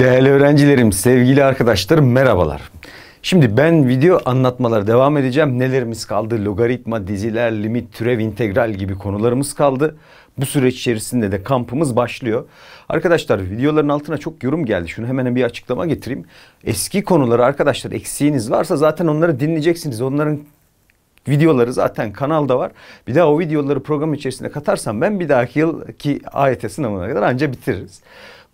Değerli öğrencilerim, sevgili arkadaşlarım merhabalar. Şimdi ben video anlatmalara devam edeceğim. Nelerimiz kaldı? Logaritma, diziler, limit, türev, integral gibi konularımız kaldı. Bu süreç içerisinde de kampımız başlıyor. Arkadaşlar videoların altına çok yorum geldi. Şunu hemen bir açıklama getireyim. Eski konuları arkadaşlar eksiğiniz varsa zaten onları dinleyeceksiniz. Onların videoları zaten kanalda var. Bir daha o videoları program içerisinde katarsam ben bir dahaki yılki AYT sınavına kadar anca bitiririz.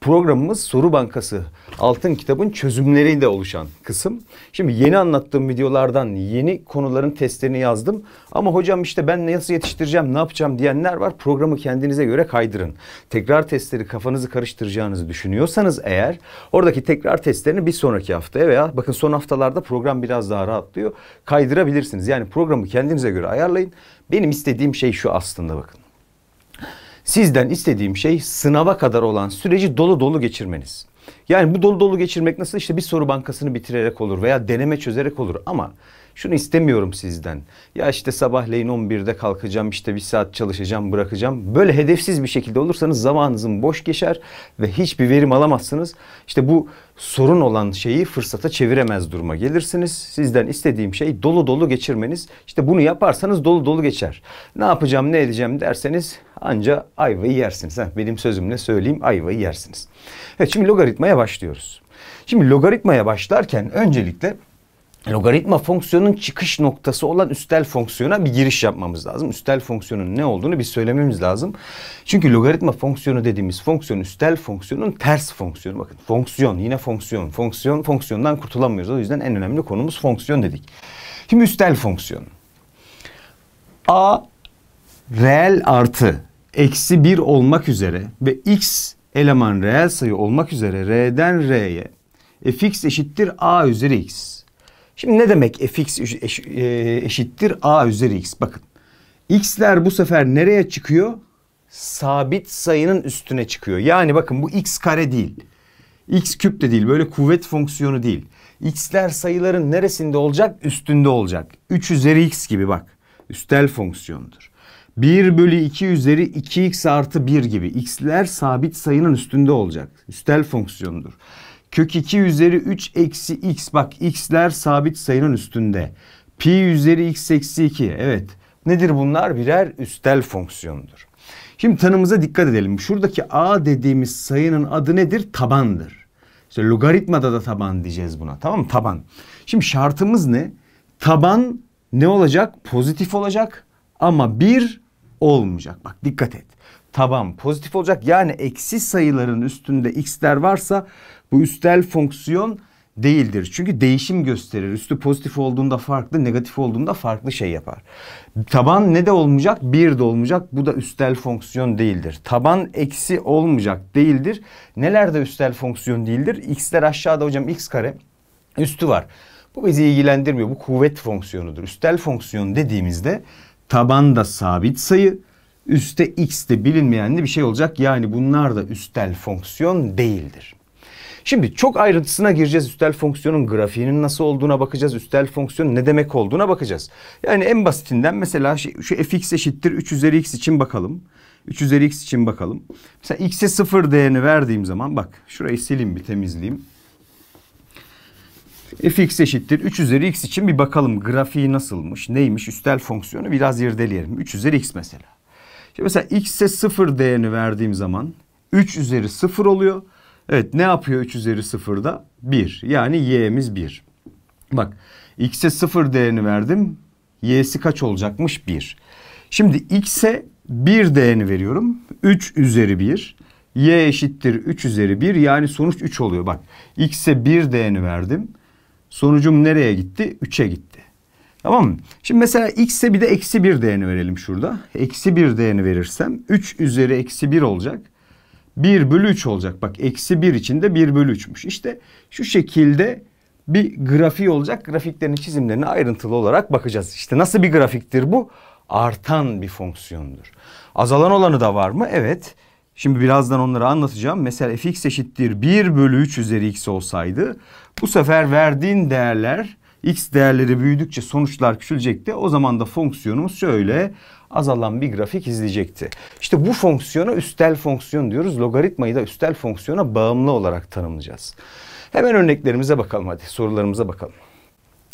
Programımız Soru Bankası Altın Kitabın çözümleriyle oluşan kısım. Şimdi yeni anlattığım videolardan yeni konuların testlerini yazdım. Ama hocam işte ben nasıl yetiştireceğim, ne yapacağım diyenler var. Programı kendinize göre kaydırın. Tekrar testleri kafanızı karıştıracağınızı düşünüyorsanız eğer oradaki tekrar testlerini bir sonraki haftaya veya bakın son haftalarda program biraz daha rahatlıyor. Kaydırabilirsiniz. Yani programı kendinize göre ayarlayın. Benim istediğim şey şu aslında bakın. Sizden istediğim şey sınava kadar olan süreci dolu dolu geçirmeniz. Yani bu dolu dolu geçirmek nasıl işte bir soru bankasını bitirerek olur veya deneme çözerek olur ama şunu istemiyorum sizden. Ya işte sabahleyin 11'de kalkacağım işte bir saat çalışacağım bırakacağım. Böyle hedefsiz bir şekilde olursanız zamanınızın boş geçer ve hiçbir verim alamazsınız. İşte bu sorun olan şeyi fırsata çeviremez duruma gelirsiniz. Sizden istediğim şey dolu dolu geçirmeniz. İşte bunu yaparsanız dolu dolu geçer. Ne yapacağım ne edeceğim derseniz anca ayvayı yersiniz. Heh, benim sözümle söyleyeyim ayvayı yersiniz. Evet şimdi logaritmaya başlıyoruz. Şimdi logaritmaya başlarken öncelikle logaritma fonksiyonun çıkış noktası olan üstel fonksiyona bir giriş yapmamız lazım. Üstel fonksiyonun ne olduğunu bir söylememiz lazım. Çünkü logaritma fonksiyonu dediğimiz fonksiyon üstel fonksiyonun ters fonksiyonu. Bakın fonksiyon yine fonksiyon. Fonksiyon fonksiyondan kurtulamıyoruz. O yüzden en önemli konumuz fonksiyon dedik. Şimdi üstel fonksiyon. A reel artı eksi 1 olmak üzere ve x eleman reel sayı olmak üzere r'den r'ye fx eşittir a üzeri x Şimdi ne demek fx eş, e, eşittir a üzeri x? Bakın x'ler bu sefer nereye çıkıyor? Sabit sayının üstüne çıkıyor. Yani bakın bu x kare değil. x küp de değil. Böyle kuvvet fonksiyonu değil. x'ler sayıların neresinde olacak? Üstünde olacak. 3 üzeri x gibi bak. Üstel fonksiyonudur. 1 bölü 2 üzeri 2x artı 1 gibi. x'ler sabit sayının üstünde olacak. Üstel fonksiyonudur. Kök 2 üzeri 3 eksi x. Bak x'ler sabit sayının üstünde. Pi üzeri x eksi 2. Evet. Nedir bunlar? Birer üstel fonksiyondur. Şimdi tanımıza dikkat edelim. Şuradaki a dediğimiz sayının adı nedir? Tabandır. İşte logaritmada da taban diyeceğiz buna. Tamam mı? Taban. Şimdi şartımız ne? Taban ne olacak? Pozitif olacak ama bir olmayacak. Bak dikkat et. Taban pozitif olacak. Yani eksi sayıların üstünde x'ler varsa bu üstel fonksiyon değildir. Çünkü değişim gösterir. Üstü pozitif olduğunda farklı, negatif olduğunda farklı şey yapar. Taban ne de olmayacak? Bir de olmayacak. Bu da üstel fonksiyon değildir. Taban eksi olmayacak değildir. Neler de üstel fonksiyon değildir? X'ler aşağıda hocam x kare. Üstü var. Bu bizi ilgilendirmiyor. Bu kuvvet fonksiyonudur. Üstel fonksiyon dediğimizde taban da sabit sayı, üste x de bilinmeyen de bir şey olacak. Yani bunlar da üstel fonksiyon değildir. Şimdi çok ayrıntısına gireceğiz. Üstel fonksiyonun grafiğinin nasıl olduğuna bakacağız. Üstel fonksiyon ne demek olduğuna bakacağız. Yani en basitinden mesela şu, şey, şu fx eşittir 3 üzeri x için bakalım. 3 üzeri x için bakalım. Mesela x'e 0 değerini verdiğim zaman bak şurayı sileyim bir temizleyeyim. fx eşittir 3 üzeri x için bir bakalım grafiği nasılmış, neymiş, üstel fonksiyonu biraz irdeleyelim. 3 üzeri x mesela. Şimdi mesela x'e 0 değerini verdiğim zaman 3 üzeri 0 oluyor. Evet ne yapıyor 3 üzeri 0'da? 1. Yani y'miz 1. Bak x'e 0 değerini verdim. y'si kaç olacakmış? 1. Şimdi x'e 1 değerini veriyorum. 3 üzeri 1. y eşittir 3 üzeri 1. Yani sonuç 3 oluyor. Bak x'e 1 değerini verdim. Sonucum nereye gitti? 3'e gitti. Tamam mı? Şimdi mesela x'e bir de eksi 1 değerini verelim şurada. Eksi 1 değerini verirsem 3 üzeri eksi 1 olacak. 1 bölü 3 olacak. Bak eksi 1 içinde 1 bölü 3'müş. İşte şu şekilde bir grafiği olacak. Grafiklerin çizimlerine ayrıntılı olarak bakacağız. İşte nasıl bir grafiktir bu? Artan bir fonksiyondur. Azalan olanı da var mı? Evet. Şimdi birazdan onları anlatacağım. Mesela fx eşittir 1 bölü 3 üzeri x olsaydı bu sefer verdiğin değerler x değerleri büyüdükçe sonuçlar küçülecekti. O zaman da fonksiyonumuz şöyle azalan bir grafik izleyecekti. İşte bu fonksiyona üstel fonksiyon diyoruz. Logaritmayı da üstel fonksiyona bağımlı olarak tanımlayacağız. Hemen örneklerimize bakalım hadi sorularımıza bakalım.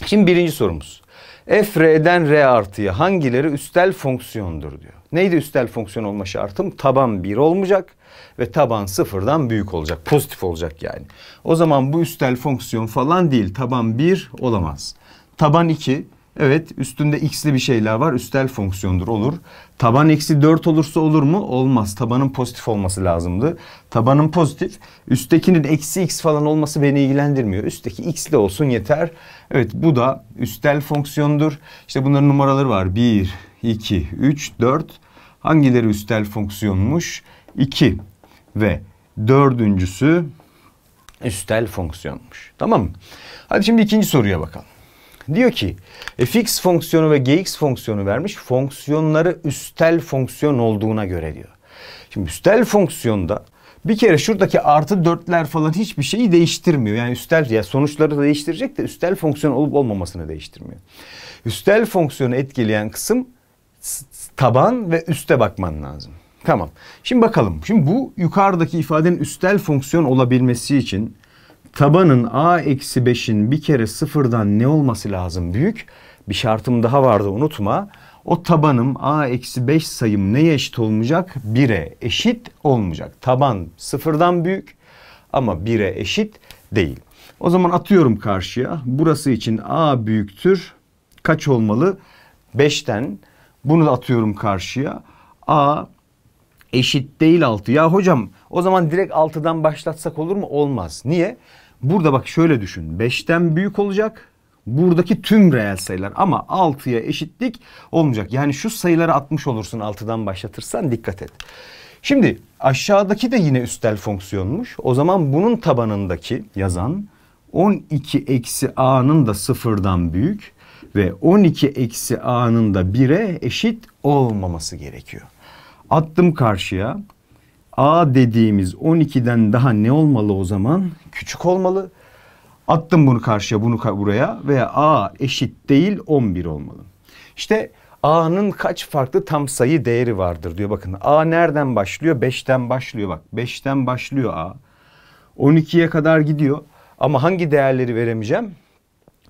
Şimdi birinci sorumuz. F R'den R artıya hangileri üstel fonksiyondur diyor. Neydi üstel fonksiyon olma şartım? Taban 1 olmayacak ve taban sıfırdan büyük olacak. Pozitif olacak yani. O zaman bu üstel fonksiyon falan değil. Taban 1 olamaz. Taban 2 Evet üstünde x'li bir şeyler var. Üstel fonksiyondur olur. Taban eksi 4 olursa olur mu? Olmaz. Tabanın pozitif olması lazımdı. Tabanın pozitif. Üsttekinin eksi x falan olması beni ilgilendirmiyor. Üstteki x'li olsun yeter. Evet bu da üstel fonksiyondur. İşte bunların numaraları var. 1, 2, 3, 4. Hangileri üstel fonksiyonmuş? 2 ve dördüncüsü üstel fonksiyonmuş. Tamam mı? Hadi şimdi ikinci soruya bakalım. Diyor ki e, fx fonksiyonu ve gx fonksiyonu vermiş. Fonksiyonları üstel fonksiyon olduğuna göre diyor. Şimdi üstel fonksiyonda bir kere şuradaki artı dörtler falan hiçbir şeyi değiştirmiyor. Yani üstel ya sonuçları da değiştirecek de üstel fonksiyon olup olmamasını değiştirmiyor. Üstel fonksiyonu etkileyen kısım taban ve üste bakman lazım. Tamam. Şimdi bakalım. Şimdi bu yukarıdaki ifadenin üstel fonksiyon olabilmesi için tabanın a-5'in eksi bir kere sıfırdan ne olması lazım büyük? Bir şartım daha vardı unutma. O tabanım a-5 eksi sayım neye eşit olmayacak? 1'e eşit olmayacak. Taban sıfırdan büyük ama 1'e eşit değil. O zaman atıyorum karşıya. Burası için a büyüktür. Kaç olmalı? 5'ten. Bunu da atıyorum karşıya. a eşit değil 6. Ya hocam o zaman direkt 6'dan başlatsak olur mu? Olmaz. Niye? burada bak şöyle düşün. 5'ten büyük olacak. Buradaki tüm reel sayılar ama 6'ya eşitlik olmayacak. Yani şu sayıları atmış olursun 6'dan başlatırsan dikkat et. Şimdi aşağıdaki de yine üstel fonksiyonmuş. O zaman bunun tabanındaki yazan 12 eksi a'nın da sıfırdan büyük ve 12 eksi a'nın da 1'e eşit olmaması gerekiyor. Attım karşıya A dediğimiz 12'den daha ne olmalı o zaman? Küçük olmalı. Attım bunu karşıya bunu buraya veya A eşit değil 11 olmalı. İşte A'nın kaç farklı tam sayı değeri vardır diyor. Bakın A nereden başlıyor? 5'ten başlıyor bak. 5'ten başlıyor A. 12'ye kadar gidiyor. Ama hangi değerleri veremeyeceğim?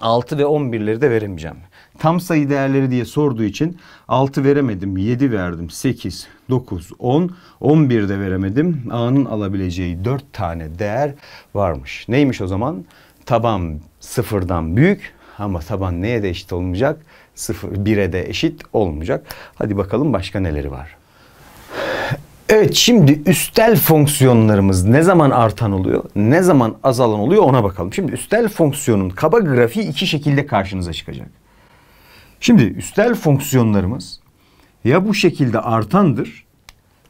6 ve 11'leri de veremeyeceğim tam sayı değerleri diye sorduğu için 6 veremedim, 7 verdim, 8, 9, 10, 11 de veremedim. A'nın alabileceği 4 tane değer varmış. Neymiş o zaman? Taban sıfırdan büyük ama taban neye de eşit olmayacak? 0, 1'e de eşit olmayacak. Hadi bakalım başka neleri var? Evet şimdi üstel fonksiyonlarımız ne zaman artan oluyor, ne zaman azalan oluyor ona bakalım. Şimdi üstel fonksiyonun kaba grafiği iki şekilde karşınıza çıkacak. Şimdi üstel fonksiyonlarımız ya bu şekilde artandır,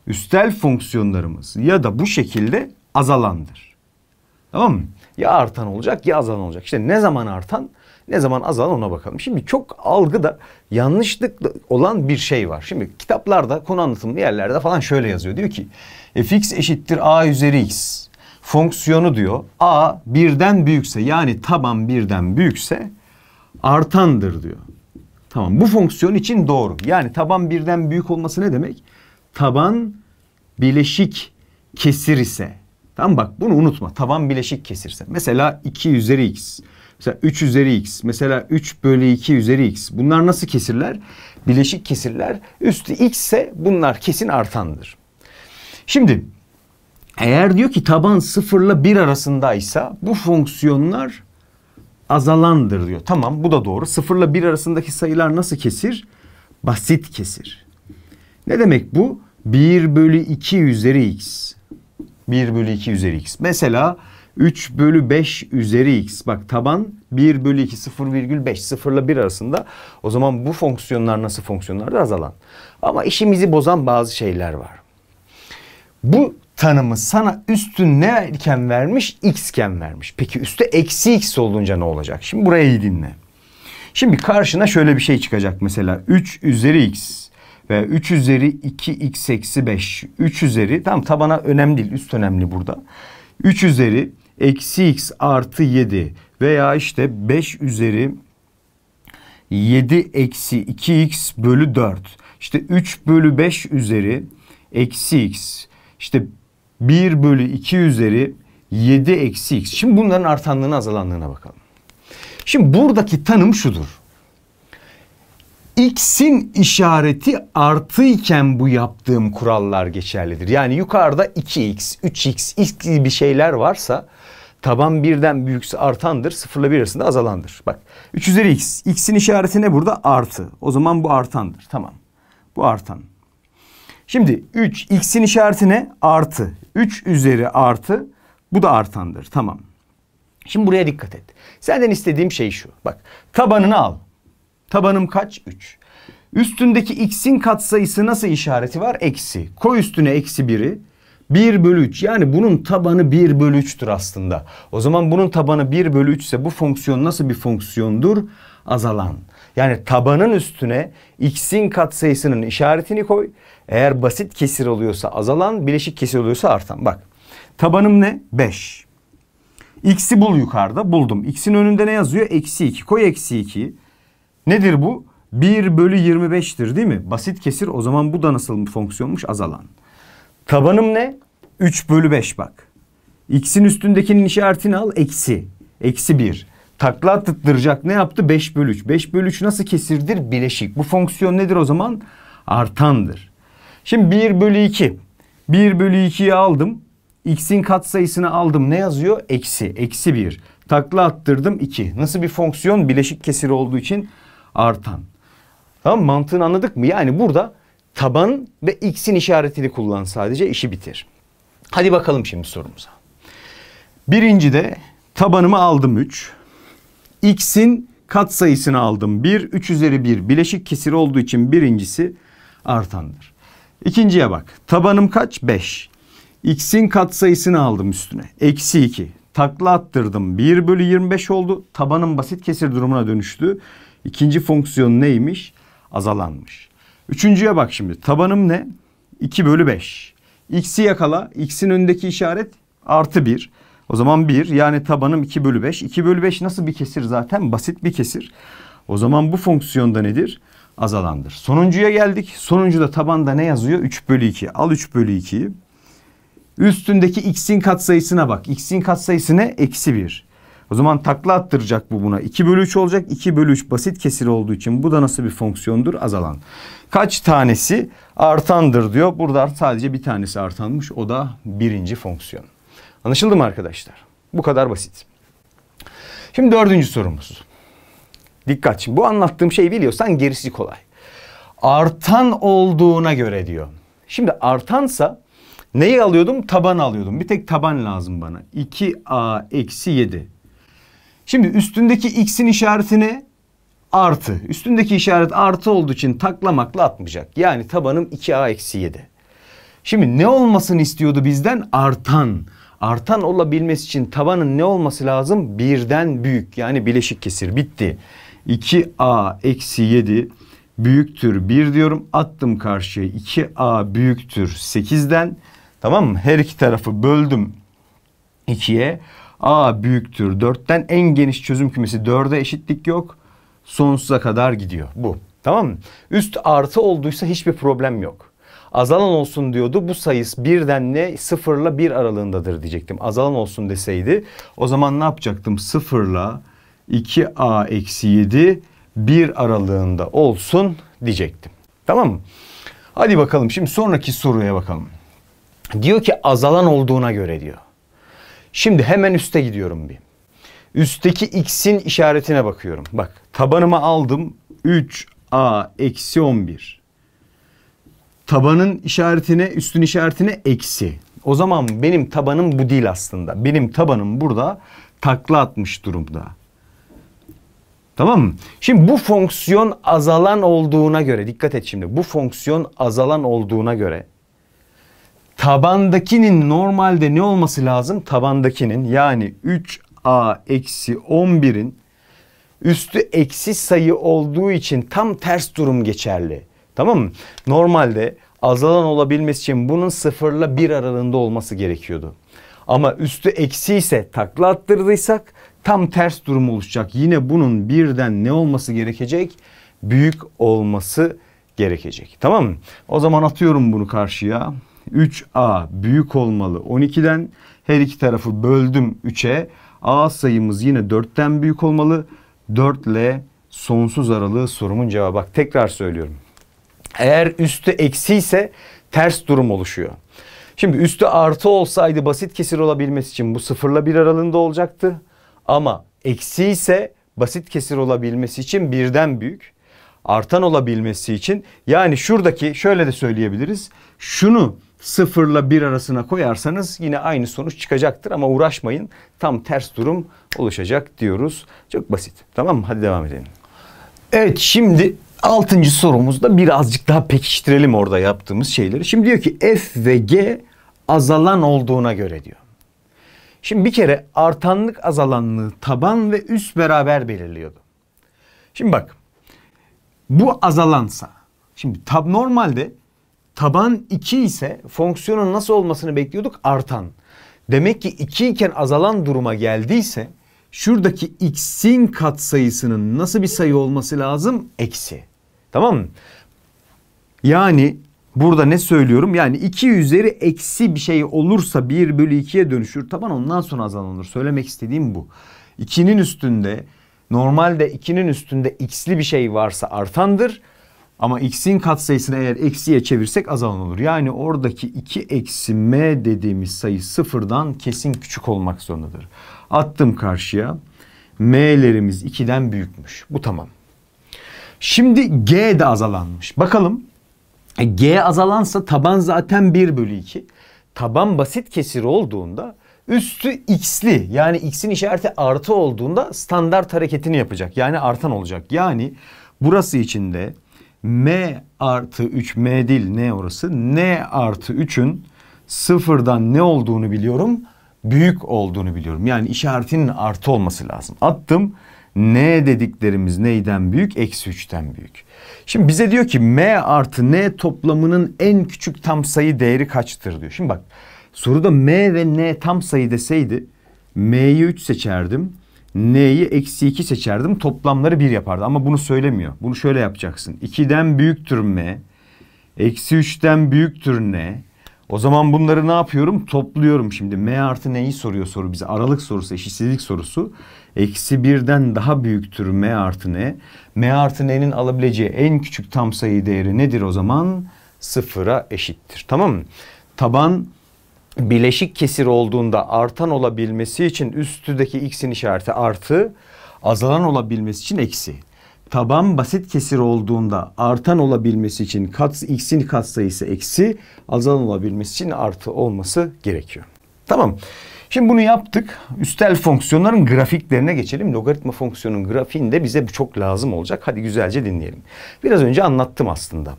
üstel fonksiyonlarımız ya da bu şekilde azalandır. Tamam mı? Ya artan olacak ya azalan olacak. İşte ne zaman artan ne zaman azalan ona bakalım. Şimdi çok algıda yanlışlık olan bir şey var. Şimdi kitaplarda konu anlatımlı yerlerde falan şöyle yazıyor. Diyor ki e, fx eşittir a üzeri x. Fonksiyonu diyor a birden büyükse yani taban birden büyükse artandır diyor. Tamam bu fonksiyon için doğru. Yani taban birden büyük olması ne demek? Taban bileşik kesir ise. Tamam bak bunu unutma. Taban bileşik kesirse. Mesela 2 üzeri x. Mesela 3 üzeri x. Mesela 3 bölü 2 üzeri x. Bunlar nasıl kesirler? Bileşik kesirler. Üstü x ise bunlar kesin artandır. Şimdi eğer diyor ki taban sıfırla bir arasındaysa bu fonksiyonlar azalandır diyor. Tamam bu da doğru. Sıfırla bir arasındaki sayılar nasıl kesir? Basit kesir. Ne demek bu? 1 bölü 2 üzeri x. 1 bölü 2 üzeri x. Mesela 3 bölü 5 üzeri x. Bak taban 1 bölü 2 0,5 0 ile 1 arasında. O zaman bu fonksiyonlar nasıl fonksiyonlar da azalan. Ama işimizi bozan bazı şeyler var. Bu tanımı sana üstün ne verken vermiş? X'ken vermiş. Peki üstü eksi X olunca ne olacak? Şimdi burayı iyi dinle. Şimdi karşına şöyle bir şey çıkacak mesela. 3 üzeri X ve 3 üzeri 2 X eksi 5. 3 üzeri tam tabana önemli değil. Üst önemli burada. 3 üzeri eksi X artı 7 veya işte 5 üzeri 7 eksi 2x bölü 4. İşte 3 bölü 5 üzeri eksi x. İşte 1 bölü 2 üzeri 7 eksi x. Şimdi bunların artanlığına azalanlığına bakalım. Şimdi buradaki tanım şudur. X'in işareti artıyken bu yaptığım kurallar geçerlidir. Yani yukarıda 2x, 3x, x gibi bir şeyler varsa taban birden büyükse artandır, sıfırla bir arasında azalandır. Bak 3 üzeri x, x'in işareti ne burada? Artı. O zaman bu artandır. Tamam. Bu artan. Şimdi 3 x'in işareti ne? Artı. 3 üzeri artı bu da artandır. Tamam. Şimdi buraya dikkat et. Senden istediğim şey şu. Bak tabanını al. Tabanım kaç? 3. Üstündeki x'in katsayısı nasıl işareti var? Eksi. Koy üstüne eksi 1'i. 1 bölü 3 yani bunun tabanı 1 bölü 3'tür aslında. O zaman bunun tabanı 1 bölü 3 ise bu fonksiyon nasıl bir fonksiyondur? Azalan. Yani tabanın üstüne x'in katsayısının işaretini koy. Eğer basit kesir oluyorsa azalan, bileşik kesir oluyorsa artan. Bak tabanım ne? 5. X'i bul yukarıda. Buldum. X'in önünde ne yazıyor? Eksi 2. Koy eksi 2. Nedir bu? 1 bölü 25'tir değil mi? Basit kesir o zaman bu da nasıl bir fonksiyonmuş? Azalan. Tabanım ne? 3 bölü 5 bak. X'in üstündekinin işaretini al. Eksi. Eksi 1. Takla attıracak ne yaptı? 5 bölü 3. 5 bölü 3 nasıl kesirdir? Bileşik. Bu fonksiyon nedir o zaman? Artandır. Şimdi 1 bölü 2. 1 bölü 2'yi aldım. X'in katsayısını aldım. Ne yazıyor? Eksi. Eksi 1. Takla attırdım 2. Nasıl bir fonksiyon? Bileşik kesir olduğu için artan. Tamam mantığını anladık mı? Yani burada taban ve x'in işaretini kullan sadece işi bitir. Hadi bakalım şimdi sorumuza. Birinci de tabanımı aldım 3. X'in katsayısını aldım 1. 3 üzeri 1 bileşik kesir olduğu için birincisi artandır. İkinciye bak. Tabanım kaç? 5. X'in katsayısını aldım üstüne. Eksi 2. Takla attırdım. 1 bölü 25 oldu. Tabanım basit kesir durumuna dönüştü. İkinci fonksiyon neymiş? Azalanmış. Üçüncüye bak şimdi. Tabanım ne? 2 bölü 5. X'i yakala. X'in önündeki işaret artı 1. O zaman 1 yani tabanım 2 bölü 5. 2 bölü 5 nasıl bir kesir zaten? Basit bir kesir. O zaman bu fonksiyonda nedir? azalandır. Sonuncuya geldik. Sonuncuda tabanda ne yazıyor? 3 bölü 2. Al 3 bölü 2'yi. Üstündeki x'in katsayısına bak. x'in katsayısı ne? Eksi 1. O zaman takla attıracak bu buna. 2 bölü 3 olacak. 2 bölü 3 basit kesir olduğu için bu da nasıl bir fonksiyondur? Azalan. Kaç tanesi artandır diyor. Burada sadece bir tanesi artanmış. O da birinci fonksiyon. Anlaşıldı mı arkadaşlar? Bu kadar basit. Şimdi dördüncü sorumuz. Dikkat şimdi bu anlattığım şeyi biliyorsan gerisi kolay. Artan olduğuna göre diyor. Şimdi artansa neyi alıyordum? Taban alıyordum. Bir tek taban lazım bana. 2a eksi 7. Şimdi üstündeki x'in işaretini artı. Üstündeki işaret artı olduğu için taklamakla atmayacak. Yani tabanım 2a eksi 7. Şimdi ne olmasını istiyordu bizden? Artan. Artan olabilmesi için tabanın ne olması lazım? Birden büyük yani bileşik kesir bitti. 2a eksi 7 büyüktür 1 diyorum. Attım karşıya 2a büyüktür 8'den. Tamam mı? Her iki tarafı böldüm 2'ye. a büyüktür 4'ten. En geniş çözüm kümesi 4'e eşitlik yok. Sonsuza kadar gidiyor. Bu. Tamam mı? Üst artı olduysa hiçbir problem yok azalan olsun diyordu. Bu sayısı birden ne? Sıfırla bir aralığındadır diyecektim. Azalan olsun deseydi o zaman ne yapacaktım? Sıfırla 2a eksi 7 1 aralığında olsun diyecektim. Tamam mı? Hadi bakalım şimdi sonraki soruya bakalım. Diyor ki azalan olduğuna göre diyor. Şimdi hemen üste gidiyorum bir. Üstteki x'in işaretine bakıyorum. Bak tabanımı aldım 3a eksi 11. Tabanın işaretine üstün işaretine eksi. O zaman benim tabanım bu değil aslında. Benim tabanım burada takla atmış durumda. Tamam mı? Şimdi bu fonksiyon azalan olduğuna göre dikkat et şimdi. Bu fonksiyon azalan olduğuna göre tabandakinin normalde ne olması lazım? Tabandakinin yani 3a eksi 11'in üstü eksi sayı olduğu için tam ters durum geçerli. Tamam mı? Normalde azalan olabilmesi için bunun sıfırla bir aralığında olması gerekiyordu. Ama üstü eksi ise takla attırdıysak tam ters durum oluşacak. Yine bunun birden ne olması gerekecek? Büyük olması gerekecek. Tamam mı? O zaman atıyorum bunu karşıya. 3A büyük olmalı 12'den. Her iki tarafı böldüm 3'e. A sayımız yine 4'ten büyük olmalı. 4 ile sonsuz aralığı sorumun cevabı. Bak tekrar söylüyorum. Eğer üstü eksi ise ters durum oluşuyor. Şimdi üstü artı olsaydı basit kesir olabilmesi için bu sıfırla bir aralığında olacaktı. Ama eksi ise basit kesir olabilmesi için birden büyük. Artan olabilmesi için yani şuradaki şöyle de söyleyebiliriz. Şunu sıfırla bir arasına koyarsanız yine aynı sonuç çıkacaktır ama uğraşmayın. Tam ters durum oluşacak diyoruz. Çok basit. Tamam mı? Hadi devam edelim. Evet şimdi altıncı sorumuzda birazcık daha pekiştirelim orada yaptığımız şeyleri. Şimdi diyor ki f ve g azalan olduğuna göre diyor. Şimdi bir kere artanlık azalanlığı taban ve üst beraber belirliyordu. Şimdi bak bu azalansa şimdi tab normalde taban 2 ise fonksiyonun nasıl olmasını bekliyorduk artan. Demek ki 2 iken azalan duruma geldiyse şuradaki x'in katsayısının nasıl bir sayı olması lazım? Eksi. Tamam mı? Yani Burada ne söylüyorum? Yani 2 üzeri eksi bir şey olursa 1 bölü 2'ye dönüşür. Taban ondan sonra azalanır. Söylemek istediğim bu. 2'nin üstünde normalde 2'nin üstünde x'li bir şey varsa artandır. Ama x'in katsayısını eğer eksiye çevirsek azalan olur. Yani oradaki 2 eksi m dediğimiz sayı sıfırdan kesin küçük olmak zorundadır. Attım karşıya. M'lerimiz 2'den büyükmüş. Bu tamam. Şimdi g de azalanmış. Bakalım e, G azalansa taban zaten 1 bölü 2. Taban basit kesir olduğunda üstü x'li yani x'in işareti artı olduğunda standart hareketini yapacak. Yani artan olacak. Yani burası içinde m artı 3 m değil ne orası. n artı 3'ün sıfırdan ne olduğunu biliyorum? Büyük olduğunu biliyorum. Yani işaretinin artı olması lazım. Attım. N dediklerimiz neyden büyük? Eksi 3'ten büyük. Şimdi bize diyor ki M artı N toplamının en küçük tam sayı değeri kaçtır diyor. Şimdi bak soruda M ve N tam sayı deseydi M'yi 3 seçerdim. N'yi eksi 2 seçerdim. Toplamları 1 yapardı. Ama bunu söylemiyor. Bunu şöyle yapacaksın. 2'den büyüktür M. Eksi 3'ten büyüktür N. O zaman bunları ne yapıyorum? Topluyorum şimdi. M artı neyi soruyor soru bize? Aralık sorusu, eşitsizlik sorusu eksi birden daha büyüktür m artı n. m artı n'nin alabileceği en küçük tam sayı değeri nedir o zaman? Sıfıra eşittir. Tamam mı? Taban bileşik kesir olduğunda artan olabilmesi için üstüdeki x'in işareti artı, azalan olabilmesi için eksi. Taban basit kesir olduğunda artan olabilmesi için kat, x'in katsayısı eksi, azalan olabilmesi için artı olması gerekiyor. Tamam. Şimdi bunu yaptık. Üstel fonksiyonların grafiklerine geçelim. Logaritma fonksiyonun grafiğinde bize bu çok lazım olacak. Hadi güzelce dinleyelim. Biraz önce anlattım aslında.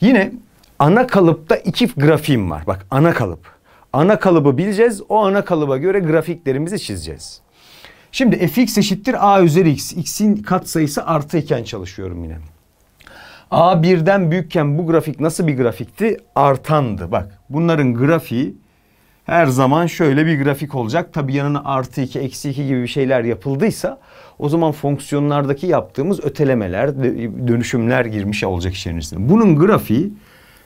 Yine ana kalıpta iki grafiğim var. Bak ana kalıp. Ana kalıbı bileceğiz. O ana kalıba göre grafiklerimizi çizeceğiz. Şimdi fx eşittir a üzeri x. x'in katsayısı artı iken çalışıyorum yine. a birden büyükken bu grafik nasıl bir grafikti? Artandı. Bak bunların grafiği her zaman şöyle bir grafik olacak. Tabi yanına artı 2, eksi 2 gibi bir şeyler yapıldıysa o zaman fonksiyonlardaki yaptığımız ötelemeler, dönüşümler girmiş olacak işin içine. Bunun grafiği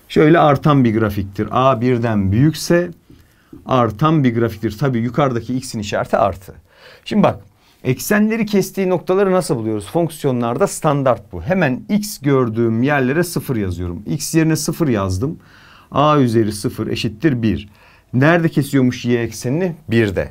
şöyle artan bir grafiktir. A birden büyükse artan bir grafiktir. Tabi yukarıdaki x'in işareti artı. Şimdi bak eksenleri kestiği noktaları nasıl buluyoruz? Fonksiyonlarda standart bu. Hemen x gördüğüm yerlere sıfır yazıyorum. x yerine sıfır yazdım. A üzeri sıfır eşittir bir. Nerede kesiyormuş y eksenini? 1'de.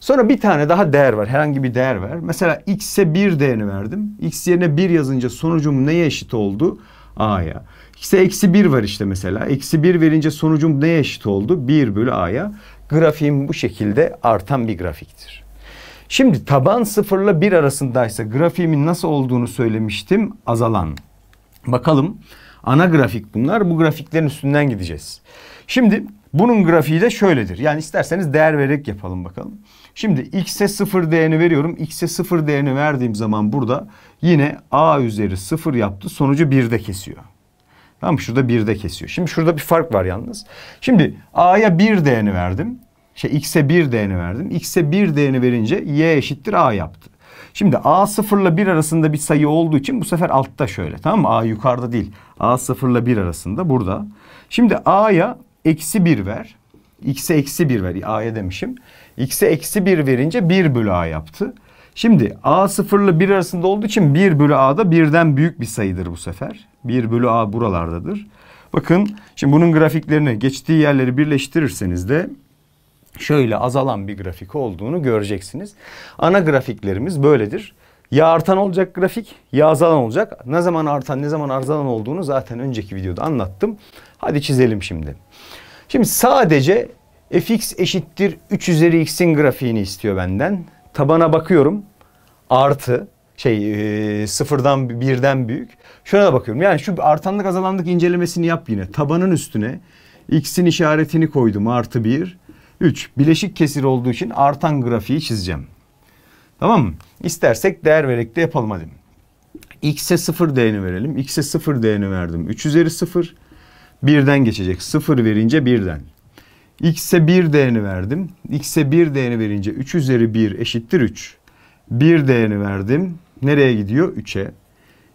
Sonra bir tane daha değer var. Herhangi bir değer ver. Mesela x'e 1 değerini verdim. x yerine 1 yazınca sonucum neye eşit oldu? a'ya. X'e eksi 1 var işte mesela. Eksi 1 verince sonucum neye eşit oldu? 1 bölü a'ya. Grafiğim bu şekilde artan bir grafiktir. Şimdi taban sıfırla bir arasındaysa grafiğimin nasıl olduğunu söylemiştim. Azalan. Bakalım ana grafik bunlar. Bu grafiklerin üstünden gideceğiz. Şimdi bunun grafiği de şöyledir. Yani isterseniz değer vererek yapalım bakalım. Şimdi x'e 0 değerini veriyorum. x'e 0 değerini verdiğim zaman burada yine a üzeri 0 yaptı. Sonucu 1'de kesiyor. Tamam mı? Şurada 1'de kesiyor. Şimdi şurada bir fark var yalnız. Şimdi a'ya 1 değerini verdim. Şey x'e 1 değerini verdim. x'e 1 değerini verince y eşittir a yaptı. Şimdi a 0 ile 1 arasında bir sayı olduğu için bu sefer altta şöyle tamam mı? a yukarıda değil. a 0 ile 1 arasında burada. Şimdi a'ya eksi 1 ver. X'e eksi 1 ver. A'ya demişim. X'e eksi 1 verince 1 bölü A yaptı. Şimdi A sıfırla 1 arasında olduğu için 1 bölü A da birden büyük bir sayıdır bu sefer. 1 bölü A buralardadır. Bakın şimdi bunun grafiklerini geçtiği yerleri birleştirirseniz de şöyle azalan bir grafik olduğunu göreceksiniz. Ana grafiklerimiz böyledir. Ya artan olacak grafik ya azalan olacak. Ne zaman artan ne zaman azalan olduğunu zaten önceki videoda anlattım. Hadi çizelim şimdi. Şimdi sadece fx eşittir 3 üzeri x'in grafiğini istiyor benden. Tabana bakıyorum. Artı şey e, sıfırdan birden büyük. Şuna da bakıyorum. Yani şu artanlık azalanlık incelemesini yap yine. Tabanın üstüne x'in işaretini koydum. Artı 1. 3. Bileşik kesir olduğu için artan grafiği çizeceğim. Tamam mı? İstersek değer vererek de yapalım hadi. X'e 0 değerini verelim. X'e 0 değerini verdim. 3 üzeri 0. birden geçecek. 0 verince birden. X'e 1 değerini verdim. X'e 1 değerini verince 3 üzeri 1 eşittir 3. 1 değerini verdim. Nereye gidiyor? 3'e.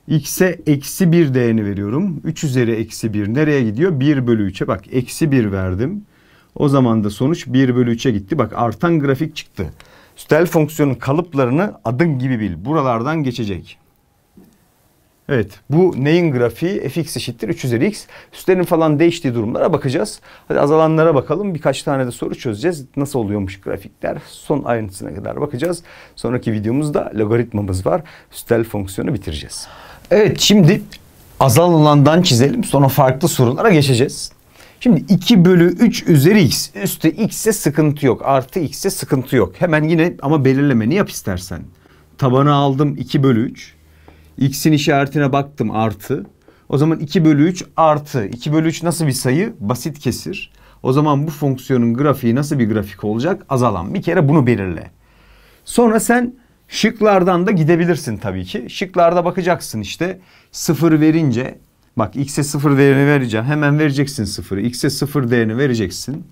X'e eksi 1 değerini veriyorum. 3 üzeri eksi 1 nereye gidiyor? 1 bölü 3'e bak eksi 1 verdim. O zaman da sonuç 1 bölü 3'e gitti. Bak artan grafik çıktı. Tel fonksiyonun kalıplarını adım gibi bil. Buralardan geçecek. Evet bu neyin grafiği fx eşittir 3 üzeri x. Üstlerin falan değiştiği durumlara bakacağız. Hadi azalanlara bakalım birkaç tane de soru çözeceğiz. Nasıl oluyormuş grafikler son ayrıntısına kadar bakacağız. Sonraki videomuzda logaritmamız var. Üstel fonksiyonu bitireceğiz. Evet şimdi azalandan çizelim sonra farklı sorulara geçeceğiz. Şimdi 2 bölü 3 üzeri x üstü x'e sıkıntı yok. Artı x'e sıkıntı yok. Hemen yine ama belirlemeni yap istersen. Tabanı aldım 2 bölü 3. X'in işaretine baktım artı. O zaman 2 bölü 3 artı. 2 bölü 3 nasıl bir sayı? Basit kesir. O zaman bu fonksiyonun grafiği nasıl bir grafik olacak? Azalan. Bir kere bunu belirle. Sonra sen şıklardan da gidebilirsin tabii ki. Şıklarda bakacaksın işte. Sıfır verince Bak x'e 0 değerini vereceğim. Hemen vereceksin 0'ı. X'e 0 değerini vereceksin.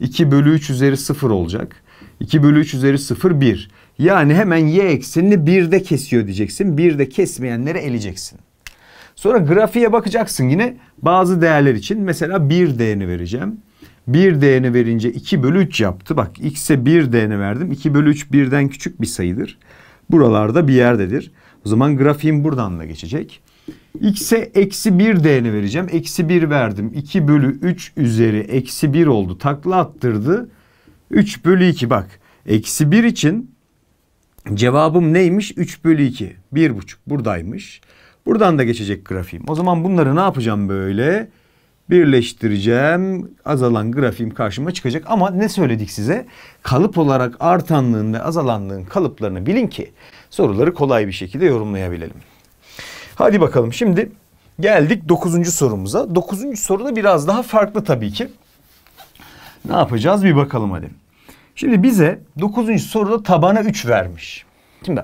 2 bölü 3 üzeri 0 olacak. 2 bölü 3 üzeri 0 1. Yani hemen y eksenini 1'de kesiyor diyeceksin. 1'de kesmeyenleri eleyeceksin. Sonra grafiğe bakacaksın yine bazı değerler için. Mesela 1 değerini vereceğim. 1 değerini verince 2 bölü 3 yaptı. Bak x'e 1 değerini verdim. 2 bölü 3 birden küçük bir sayıdır. Buralarda bir yerdedir. O zaman grafiğim buradan da geçecek. X'e eksi 1 değerini vereceğim. Eksi 1 verdim. 2 bölü 3 üzeri eksi 1 oldu. Takla attırdı. 3 bölü 2 bak. Eksi 1 için cevabım neymiş? 3 bölü 2. 1,5 buradaymış. Buradan da geçecek grafiğim. O zaman bunları ne yapacağım böyle? Birleştireceğim. Azalan grafiğim karşıma çıkacak. Ama ne söyledik size? Kalıp olarak artanlığın ve azalanlığın kalıplarını bilin ki soruları kolay bir şekilde yorumlayabilelim. Hadi bakalım şimdi geldik dokuzuncu sorumuza. Dokuzuncu soruda biraz daha farklı tabii ki. Ne yapacağız bir bakalım hadi. Şimdi bize dokuzuncu soruda tabana 3 vermiş. Şimdi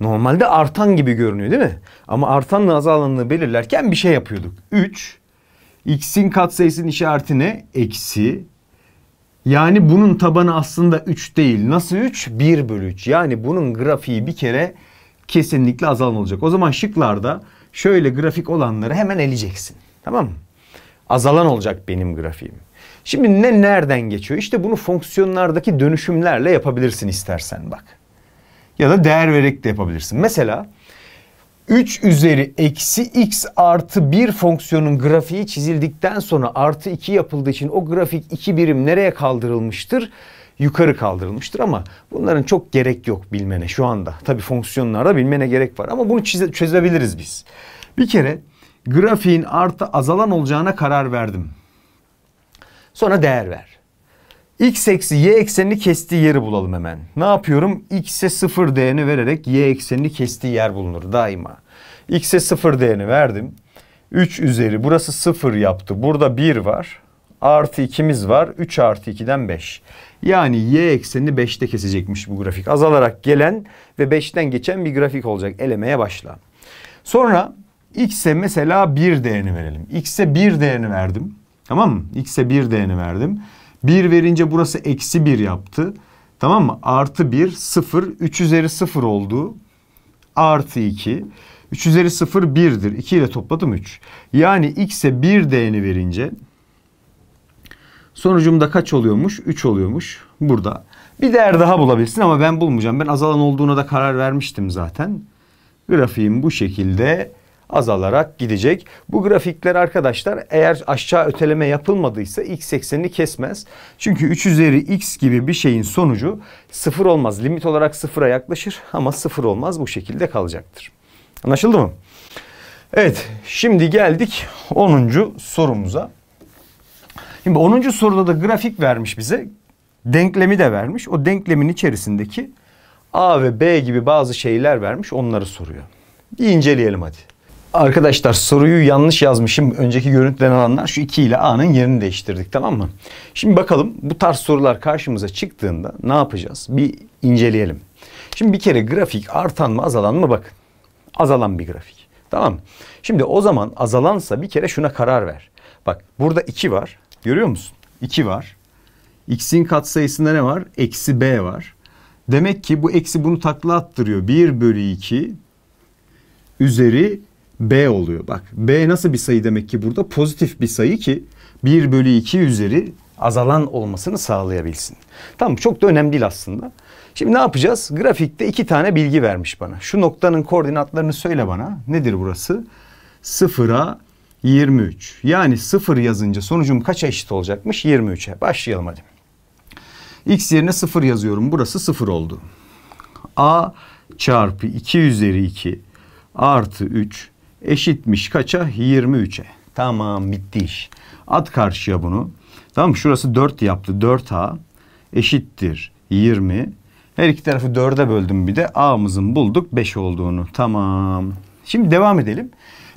normalde artan gibi görünüyor değil mi? Ama artanla azalanını belirlerken bir şey yapıyorduk. 3 x'in katsayısının işareti ne? Eksi. Yani bunun tabanı aslında 3 değil. Nasıl 3? 1 bölü 3. Yani bunun grafiği bir kere kesinlikle azalan olacak. O zaman şıklarda şöyle grafik olanları hemen eleyeceksin. Tamam mı? Azalan olacak benim grafiğim. Şimdi ne nereden geçiyor? İşte bunu fonksiyonlardaki dönüşümlerle yapabilirsin istersen bak. Ya da değer vererek de yapabilirsin. Mesela 3 üzeri eksi x artı 1 fonksiyonun grafiği çizildikten sonra artı 2 yapıldığı için o grafik 2 birim nereye kaldırılmıştır? yukarı kaldırılmıştır ama bunların çok gerek yok bilmene şu anda. Tabi fonksiyonlarda bilmene gerek var ama bunu çize, çözebiliriz biz. Bir kere grafiğin artı azalan olacağına karar verdim. Sonra değer ver. X eksi y eksenini kestiği yeri bulalım hemen. Ne yapıyorum? X'e 0 değerini vererek y eksenini kestiği yer bulunur daima. X'e 0 değerini verdim. 3 üzeri burası 0 yaptı. Burada 1 var. Artı 2'miz var. 3 artı 2'den 5. Yani y eksenini 5'te kesecekmiş bu grafik. Azalarak gelen ve 5'ten geçen bir grafik olacak. Elemeye başla. Sonra x'e mesela 1 değerini verelim. x'e 1 değerini verdim. Tamam mı? x'e 1 değerini verdim. 1 verince burası eksi 1 yaptı. Tamam mı? Artı 1, 0, 3 üzeri 0 oldu. Artı 2. 3 üzeri 0 1'dir. 2 ile topladım 3. Yani x'e 1 değerini verince Sonucumda kaç oluyormuş? 3 oluyormuş burada. Bir değer daha bulabilirsin ama ben bulmayacağım. Ben azalan olduğuna da karar vermiştim zaten. Grafiğim bu şekilde azalarak gidecek. Bu grafikler arkadaşlar eğer aşağı öteleme yapılmadıysa x eksenini kesmez. Çünkü 3 üzeri x gibi bir şeyin sonucu sıfır olmaz. Limit olarak sıfıra yaklaşır ama sıfır olmaz bu şekilde kalacaktır. Anlaşıldı mı? Evet şimdi geldik 10. sorumuza. Şimdi 10. soruda da grafik vermiş bize. Denklemi de vermiş. O denklemin içerisindeki A ve B gibi bazı şeyler vermiş. Onları soruyor. Bir inceleyelim hadi. Arkadaşlar soruyu yanlış yazmışım. Önceki görüntüden alanlar şu 2 ile A'nın yerini değiştirdik tamam mı? Şimdi bakalım bu tarz sorular karşımıza çıktığında ne yapacağız? Bir inceleyelim. Şimdi bir kere grafik artan mı azalan mı bakın. Azalan bir grafik. Tamam mı? Şimdi o zaman azalansa bir kere şuna karar ver. Bak burada 2 var. Görüyor musun? 2 var. X'in katsayısında ne var? Eksi B var. Demek ki bu eksi bunu takla attırıyor. 1 bölü 2 üzeri B oluyor. Bak B nasıl bir sayı demek ki burada? Pozitif bir sayı ki 1 bölü 2 üzeri azalan olmasını sağlayabilsin. Tamam çok da önemli değil aslında. Şimdi ne yapacağız? Grafikte iki tane bilgi vermiş bana. Şu noktanın koordinatlarını söyle bana. Nedir burası? Sıfıra 23. Yani 0 yazınca sonucum kaça eşit olacakmış? 23'e. Başlayalım hadi. X yerine 0 yazıyorum. Burası 0 oldu. A çarpı 2 üzeri 2 artı 3 eşitmiş kaça? 23'e. Tamam bitti iş. At karşıya bunu. Tamam mı? Şurası 4 yaptı. 4A eşittir 20. Her iki tarafı 4'e böldüm bir de A'mızın bulduk 5 olduğunu. Tamam. Şimdi devam edelim.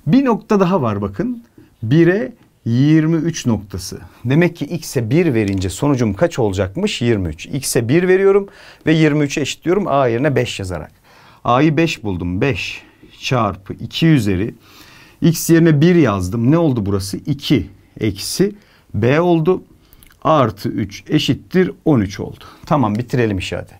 Bir nokta daha var bakın. 1'e 23 noktası. Demek ki x'e 1 verince sonucum kaç olacakmış? 23. X'e 1 veriyorum ve 23'e eşitliyorum a yerine 5 yazarak. a'yı 5 buldum. 5 çarpı 2 üzeri x yerine 1 yazdım. Ne oldu burası? 2 eksi b oldu. Artı 3 eşittir 13 oldu. Tamam bitirelim işi hadi.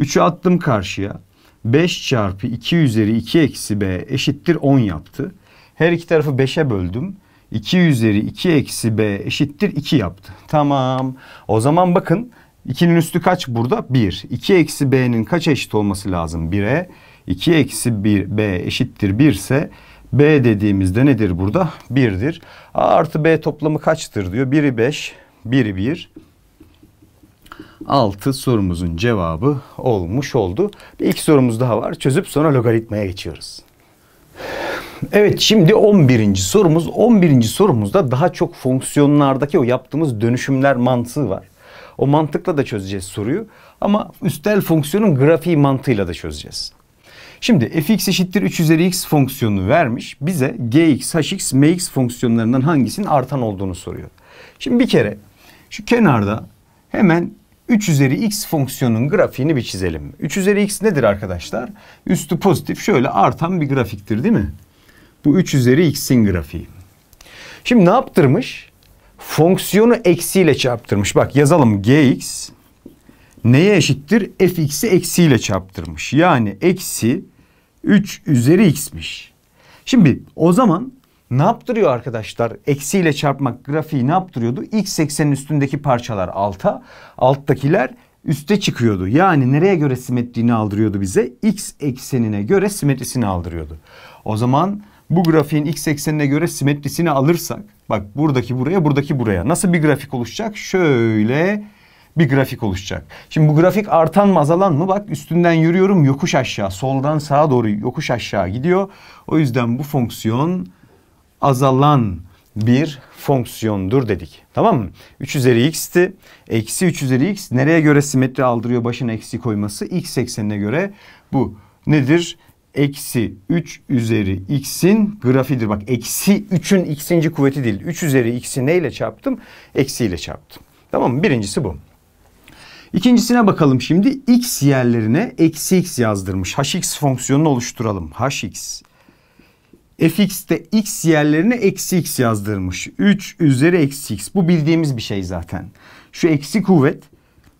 3'ü attım karşıya. 5 çarpı 2 üzeri 2 eksi b eşittir 10 yaptı. Her iki tarafı 5'e böldüm. 2 üzeri 2 eksi b eşittir 2 yaptı. Tamam. O zaman bakın 2'nin üstü kaç burada? 1. 2 eksi b'nin kaç eşit olması lazım? 1'e. 2 eksi 1 b eşittir 1 ise b dediğimizde nedir burada? 1'dir. A artı b toplamı kaçtır diyor. 1'i 5, 1'i 1. 6 sorumuzun cevabı olmuş oldu. Bir iki sorumuz daha var. Çözüp sonra logaritmaya geçiyoruz. Evet şimdi 11. sorumuz. 11. sorumuzda daha çok fonksiyonlardaki o yaptığımız dönüşümler mantığı var. O mantıkla da çözeceğiz soruyu ama üstel fonksiyonun grafiği mantığıyla da çözeceğiz. Şimdi fx eşittir 3 üzeri x fonksiyonunu vermiş. Bize gx, hx, mx fonksiyonlarından hangisinin artan olduğunu soruyor. Şimdi bir kere şu kenarda hemen 3 üzeri x fonksiyonun grafiğini bir çizelim. 3 üzeri x nedir arkadaşlar? Üstü pozitif şöyle artan bir grafiktir değil mi? Bu 3 üzeri x'in grafiği. Şimdi ne yaptırmış? Fonksiyonu eksiyle çarptırmış. Bak yazalım gx neye eşittir? fx'i eksiyle çarptırmış. Yani eksi 3 üzeri x'miş. Şimdi o zaman ne yaptırıyor arkadaşlar? Eksiyle çarpmak grafiği ne yaptırıyordu? X eksenin üstündeki parçalar alta, alttakiler üste çıkıyordu. Yani nereye göre simetriğini aldırıyordu bize? X eksenine göre simetrisini aldırıyordu. O zaman bu grafiğin x eksenine göre simetrisini alırsak bak buradaki buraya buradaki buraya nasıl bir grafik oluşacak? Şöyle bir grafik oluşacak. Şimdi bu grafik artan mı azalan mı? Bak üstünden yürüyorum yokuş aşağı soldan sağa doğru yokuş aşağı gidiyor. O yüzden bu fonksiyon azalan bir fonksiyondur dedik. Tamam mı? 3 üzeri x'ti. Eksi 3 üzeri x nereye göre simetri aldırıyor başına eksi koyması? x eksenine göre bu nedir? eksi 3 üzeri x'in grafidir. Bak eksi 3'ün x'inci kuvveti değil. 3 üzeri x'i neyle çarptım? Eksiyle çarptım. Tamam mı? Birincisi bu. İkincisine bakalım şimdi. X yerlerine eksi x yazdırmış. Hx fonksiyonunu oluşturalım. Hx. fx'te x yerlerine eksi x yazdırmış. 3 üzeri eksi x. Bu bildiğimiz bir şey zaten. Şu eksi kuvvet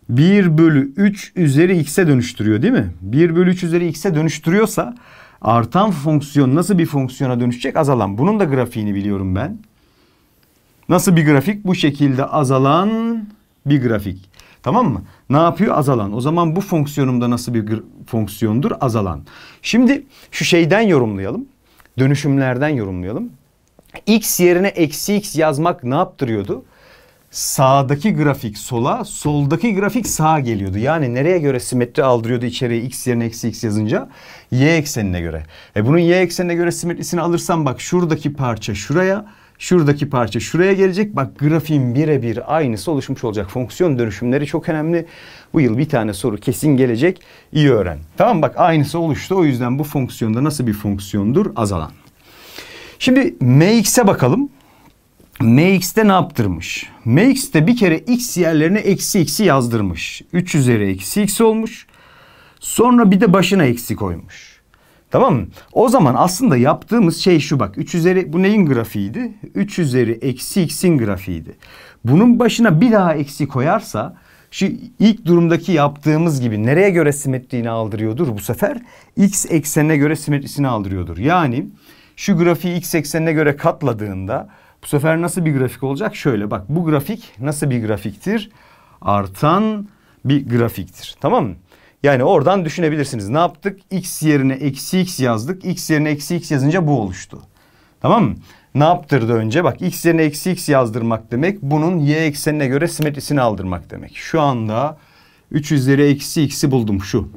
1 bölü 3 üzeri x'e dönüştürüyor değil mi? 1 bölü 3 üzeri x'e dönüştürüyorsa artan fonksiyon nasıl bir fonksiyona dönüşecek? Azalan. Bunun da grafiğini biliyorum ben. Nasıl bir grafik? Bu şekilde azalan bir grafik. Tamam mı? Ne yapıyor? Azalan. O zaman bu fonksiyonumda nasıl bir fonksiyondur? Azalan. Şimdi şu şeyden yorumlayalım. Dönüşümlerden yorumlayalım. X yerine eksi x yazmak ne yaptırıyordu? sağdaki grafik sola, soldaki grafik sağa geliyordu. Yani nereye göre simetri aldırıyordu içeriye x yerine eksi x yazınca? Y eksenine göre. E bunun y eksenine göre simetrisini alırsam bak şuradaki parça şuraya, şuradaki parça şuraya gelecek. Bak grafiğin birebir aynısı oluşmuş olacak. Fonksiyon dönüşümleri çok önemli. Bu yıl bir tane soru kesin gelecek. İyi öğren. Tamam bak aynısı oluştu. O yüzden bu fonksiyonda nasıl bir fonksiyondur? Azalan. Şimdi mx'e bakalım. MX'te ne yaptırmış? MX'te bir kere x yerlerine eksi x'i yazdırmış. 3 üzeri eksi x olmuş. Sonra bir de başına eksi koymuş. Tamam mı? O zaman aslında yaptığımız şey şu bak. 3 üzeri bu neyin grafiğiydi? 3 üzeri eksi x'in grafiğiydi. Bunun başına bir daha eksi koyarsa şu ilk durumdaki yaptığımız gibi nereye göre simetriğini aldırıyordur bu sefer? X eksenine göre simetrisini aldırıyordur. Yani şu grafiği x eksenine göre katladığında bu sefer nasıl bir grafik olacak? Şöyle bak bu grafik nasıl bir grafiktir? Artan bir grafiktir. Tamam mı? Yani oradan düşünebilirsiniz. Ne yaptık? X yerine eksi x yazdık. X yerine eksi x yazınca bu oluştu. Tamam mı? Ne yaptırdı önce? Bak x yerine eksi x yazdırmak demek bunun y eksenine göre simetrisini aldırmak demek. Şu anda 3 üzeri eksi x'i buldum şu.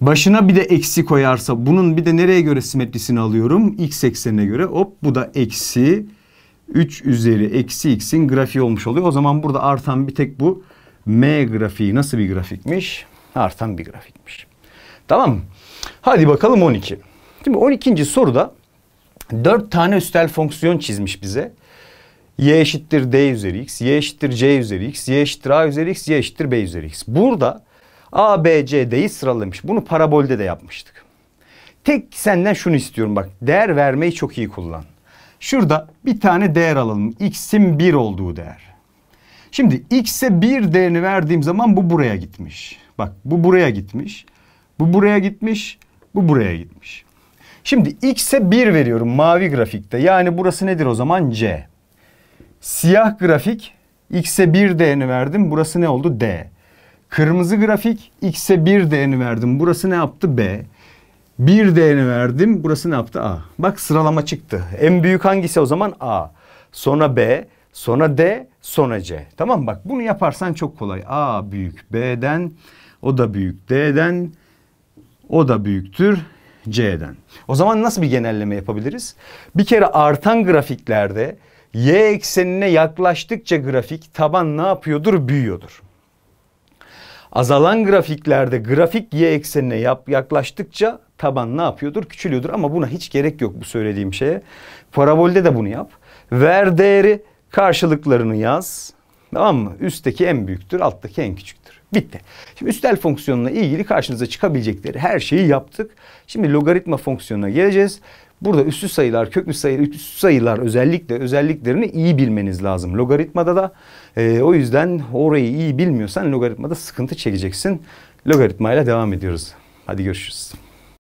Başına bir de eksi koyarsa bunun bir de nereye göre simetrisini alıyorum? X eksenine göre hop bu da eksi 3 üzeri eksi x'in grafiği olmuş oluyor. O zaman burada artan bir tek bu m grafiği nasıl bir grafikmiş? Artan bir grafikmiş. Tamam Hadi bakalım 12. Şimdi 12. soruda 4 tane üstel fonksiyon çizmiş bize. y eşittir d üzeri x, y eşittir c üzeri x, y eşittir a üzeri x, y eşittir b üzeri x. Burada A, B, C, D'yi sıralamış. Bunu parabolde de yapmıştık. Tek senden şunu istiyorum bak. Değer vermeyi çok iyi kullan. Şurada bir tane değer alalım. X'in 1 olduğu değer. Şimdi X'e 1 değerini verdiğim zaman bu buraya gitmiş. Bak bu buraya gitmiş. Bu buraya gitmiş. Bu buraya gitmiş. Şimdi X'e 1 veriyorum mavi grafikte. Yani burası nedir o zaman? C. Siyah grafik X'e 1 değerini verdim. Burası ne oldu? D. Kırmızı grafik x'e 1 değerini verdim. Burası ne yaptı? B. 1 değerini verdim. Burası ne yaptı? A. Bak sıralama çıktı. En büyük hangisi o zaman? A. Sonra B. Sonra D. Sonra C. Tamam mı? Bak bunu yaparsan çok kolay. A büyük B'den. O da büyük D'den. O da büyüktür C'den. O zaman nasıl bir genelleme yapabiliriz? Bir kere artan grafiklerde y eksenine yaklaştıkça grafik taban ne yapıyordur? Büyüyordur. Azalan grafiklerde grafik y eksenine yap, yaklaştıkça taban ne yapıyordur? Küçülüyordur ama buna hiç gerek yok bu söylediğim şeye. Parabolde de bunu yap. Ver değeri karşılıklarını yaz. Tamam mı? Üstteki en büyüktür, alttaki en küçüktür. Bitti. Şimdi üstel fonksiyonla ilgili karşınıza çıkabilecekleri her şeyi yaptık. Şimdi logaritma fonksiyonuna geleceğiz. Burada üstü sayılar, köklü sayılar, üstü sayılar özellikle özelliklerini iyi bilmeniz lazım. Logaritmada da e, o yüzden orayı iyi bilmiyorsan logaritmada sıkıntı çekeceksin. Logaritmayla devam ediyoruz. Hadi görüşürüz.